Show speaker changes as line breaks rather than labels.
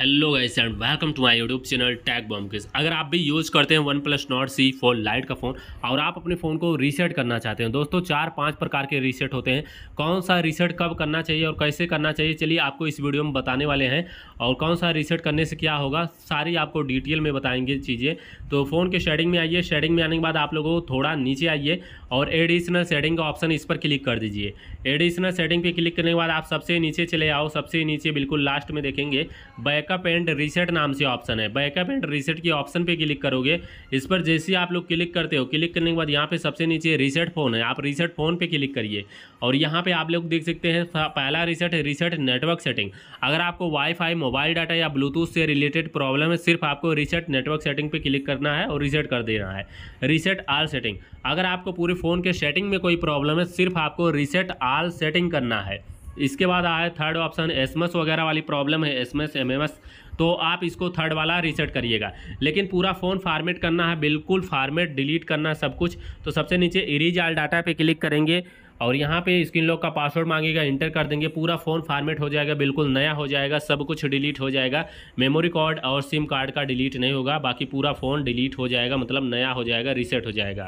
hello guys and welcome to my YouTube channel टैग बॉम किस अगर आप भी यूज़ करते हैं OnePlus Nord C four lite का फ़ोन और आप अपने फ़ोन को रीसेट करना चाहते हैं दोस्तों चार पांच प्रकार के रीसेट होते हैं कौन सा रीसेट कब करना चाहिए और कैसे करना चाहिए चलिए आपको इस वीडियो में बताने वाले हैं और कौन सा रीसेट करने से क्या होगा सारी आपको डिटेल में बताएंगे चीज़ें तो फ़ोन के शेडिंग में आइए शेडिंग में आने के बाद आप लोगों को थोड़ा नीचे आइए और एडिशनल शेडिंग का ऑप्शन इस पर क्लिक कर दीजिए एडिशनल शेडिंग पर क्लिक करने के बाद आप सबसे नीचे चले आओ सबसे नीचे बिल्कुल लास्ट में देखेंगे बैक बैकअप एंड रीसेट नाम से ऑप्शन है बैकअप एंड रीसेट की ऑप्शन पे क्लिक करोगे इस पर जैसे आप लोग क्लिक करते हो क्लिक करने के बाद यहाँ पे सबसे नीचे रीसेट फोन है आप रीसेट फोन पे क्लिक करिए और यहाँ पे आप लोग देख सकते हैं पहला रीसेट है रीसेट नेटवर्क सेटिंग अगर आपको वाईफाई मोबाइल डाटा या ब्लूटूथ से रिलेटेड प्रॉब्लम है सिर्फ आपको रीसेट नेटवर्क सेटिंग पर क्लिक करना है और रीसेट कर देना है रीसेट आल सेटिंग अगर आपको पूरे फ़ोन के सेटिंग में कोई प्रॉब्लम है सिर्फ आपको रीसेट आल सेटिंग करना है इसके बाद आया थर्ड ऑप्शन एसमस वगैरह वाली प्रॉब्लम है एसमस एमएमएस तो आप इसको थर्ड वाला रीसेट करिएगा लेकिन पूरा फ़ोन फार्मेट करना है बिल्कुल फार्मेट डिलीट करना है सब कुछ तो सबसे नीचे इरीज आल डाटा पे क्लिक करेंगे और यहाँ पे स्क्रीन लॉक का पासवर्ड मांगेगा इंटर कर देंगे पूरा फ़ोन फार्मेट हो जाएगा बिल्कुल नया हो जाएगा सब कुछ डिलीट हो जाएगा मेमोरी कार्ड और सिम कार्ड का डिलीट नहीं होगा बाकी पूरा फ़ोन डिलीट हो जाएगा मतलब नया हो जाएगा रीसेट हो जाएगा